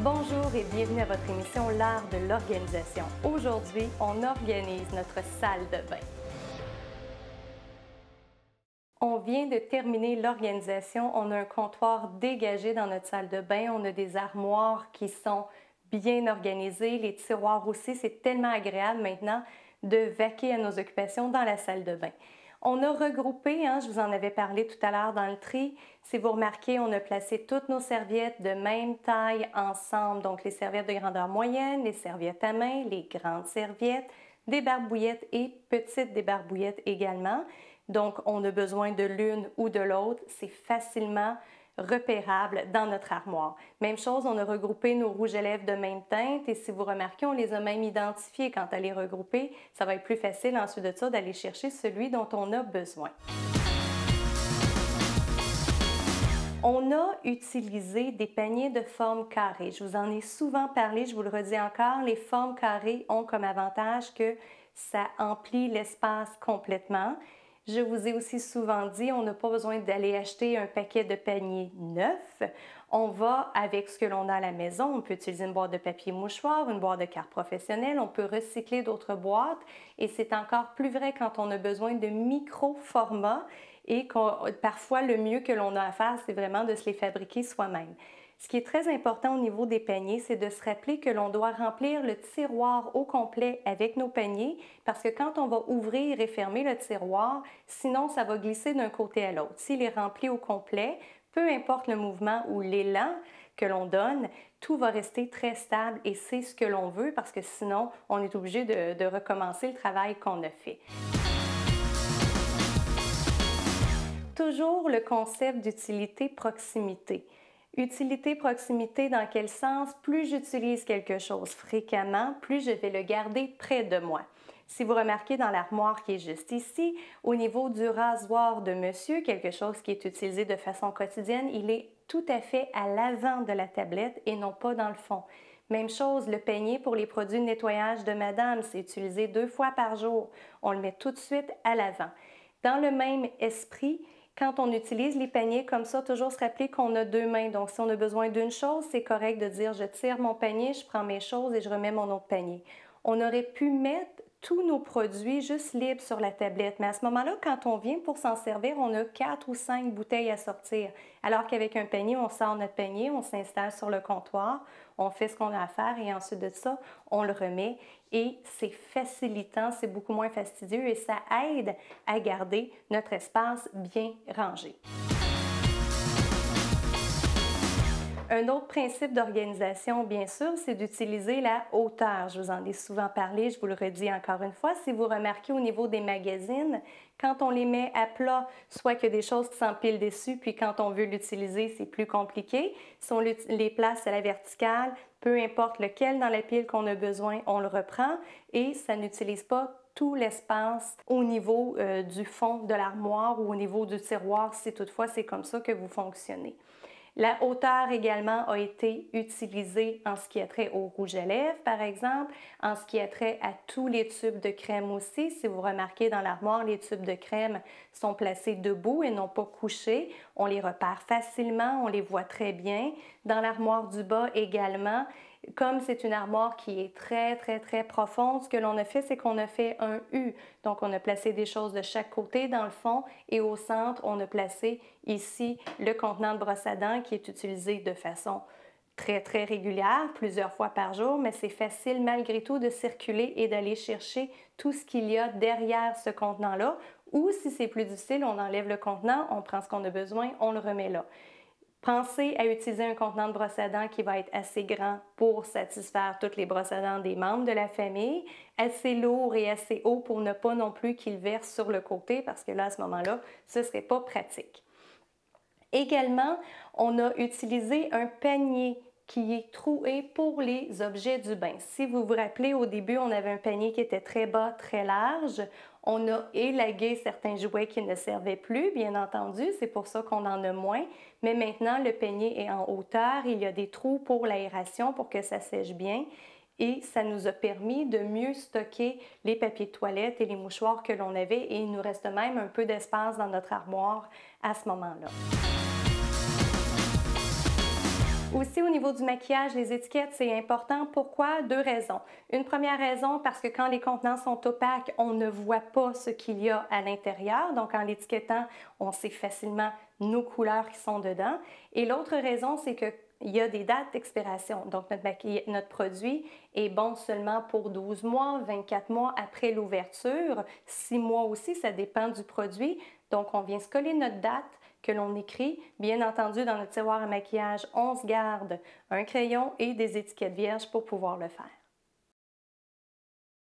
Bonjour et bienvenue à votre émission L'art de l'organisation. Aujourd'hui, on organise notre salle de bain. On vient de terminer l'organisation. On a un comptoir dégagé dans notre salle de bain. On a des armoires qui sont bien organisées. Les tiroirs aussi, c'est tellement agréable maintenant de vaquer à nos occupations dans la salle de bain. On a regroupé, hein, je vous en avais parlé tout à l'heure dans le tri. Si vous remarquez, on a placé toutes nos serviettes de même taille ensemble. Donc les serviettes de grandeur moyenne, les serviettes à main, les grandes serviettes, des barbouillettes et petites barbouillettes également. Donc on a besoin de l'une ou de l'autre. C'est facilement repérable dans notre armoire. Même chose, on a regroupé nos rouges élèves de même teinte et si vous remarquez, on les a même identifiés quand à les regrouper. Ça va être plus facile ensuite de ça d'aller chercher celui dont on a besoin. On a utilisé des paniers de forme carrée. Je vous en ai souvent parlé, je vous le redis encore, les formes carrées ont comme avantage que ça emplit l'espace complètement je vous ai aussi souvent dit, on n'a pas besoin d'aller acheter un paquet de paniers neufs. On va avec ce que l'on a à la maison. On peut utiliser une boîte de papier mouchoir, une boîte de carte professionnelle. On peut recycler d'autres boîtes. Et c'est encore plus vrai quand on a besoin de micro-formats et parfois le mieux que l'on a à faire, c'est vraiment de se les fabriquer soi-même. Ce qui est très important au niveau des paniers, c'est de se rappeler que l'on doit remplir le tiroir au complet avec nos paniers parce que quand on va ouvrir et fermer le tiroir, sinon ça va glisser d'un côté à l'autre. S'il est rempli au complet, peu importe le mouvement ou l'élan que l'on donne, tout va rester très stable et c'est ce que l'on veut parce que sinon on est obligé de, de recommencer le travail qu'on a fait. Toujours le concept d'utilité-proximité. Utilité, proximité, dans quel sens? Plus j'utilise quelque chose fréquemment, plus je vais le garder près de moi. Si vous remarquez dans l'armoire qui est juste ici, au niveau du rasoir de monsieur, quelque chose qui est utilisé de façon quotidienne, il est tout à fait à l'avant de la tablette et non pas dans le fond. Même chose, le peignet pour les produits de nettoyage de madame, c'est utilisé deux fois par jour. On le met tout de suite à l'avant. Dans le même esprit, quand on utilise les paniers comme ça, toujours se rappeler qu'on a deux mains. Donc, si on a besoin d'une chose, c'est correct de dire je tire mon panier, je prends mes choses et je remets mon autre panier. On aurait pu mettre tous nos produits juste libres sur la tablette. Mais à ce moment-là, quand on vient pour s'en servir, on a quatre ou cinq bouteilles à sortir. Alors qu'avec un panier, on sort notre panier, on s'installe sur le comptoir, on fait ce qu'on a à faire et ensuite de ça, on le remet. Et c'est facilitant, c'est beaucoup moins fastidieux et ça aide à garder notre espace bien rangé. Un autre principe d'organisation, bien sûr, c'est d'utiliser la hauteur. Je vous en ai souvent parlé, je vous le redis encore une fois. Si vous remarquez au niveau des magazines, quand on les met à plat, soit qu'il y a des choses qui s'empilent dessus, puis quand on veut l'utiliser, c'est plus compliqué. Si on les place à la verticale, peu importe lequel dans la pile qu'on a besoin, on le reprend et ça n'utilise pas tout l'espace au niveau euh, du fond de l'armoire ou au niveau du tiroir, si toutefois c'est comme ça que vous fonctionnez. La hauteur également a été utilisée en ce qui a trait au rouge à lèvres, par exemple, en ce qui a trait à tous les tubes de crème aussi. Si vous remarquez dans l'armoire, les tubes de crème sont placés debout et non pas couchés. On les repère facilement, on les voit très bien. Dans l'armoire du bas également, comme c'est une armoire qui est très, très, très profonde, ce que l'on a fait, c'est qu'on a fait un U. Donc, on a placé des choses de chaque côté dans le fond et au centre, on a placé ici le contenant de brosse à dents qui est utilisé de façon très, très régulière, plusieurs fois par jour, mais c'est facile malgré tout de circuler et d'aller chercher tout ce qu'il y a derrière ce contenant-là. Ou si c'est plus difficile, on enlève le contenant, on prend ce qu'on a besoin, on le remet là. Pensez à utiliser un contenant de brosse à dents qui va être assez grand pour satisfaire toutes les brosses à dents des membres de la famille, assez lourd et assez haut pour ne pas non plus qu'il verse sur le côté parce que là, à ce moment-là, ce ne serait pas pratique. Également, on a utilisé un panier qui est troué pour les objets du bain. Si vous vous rappelez, au début, on avait un panier qui était très bas, très large. On a élagué certains jouets qui ne servaient plus, bien entendu, c'est pour ça qu'on en a moins. Mais maintenant, le panier est en hauteur, il y a des trous pour l'aération pour que ça sèche bien. Et ça nous a permis de mieux stocker les papiers de toilette et les mouchoirs que l'on avait. Et il nous reste même un peu d'espace dans notre armoire à ce moment-là. Aussi, au niveau du maquillage, les étiquettes, c'est important. Pourquoi? Deux raisons. Une première raison, parce que quand les contenants sont opaques, on ne voit pas ce qu'il y a à l'intérieur. Donc, en l'étiquettant, on sait facilement nos couleurs qui sont dedans. Et l'autre raison, c'est qu'il y a des dates d'expiration. Donc, notre, notre, produit est bon seulement pour 12 mois, 24 mois après l'ouverture, 6 mois aussi, ça dépend du produit. Donc, on vient se coller notre date que l'on écrit. Bien entendu, dans le tiroir à maquillage, on se garde un crayon et des étiquettes vierges pour pouvoir le faire.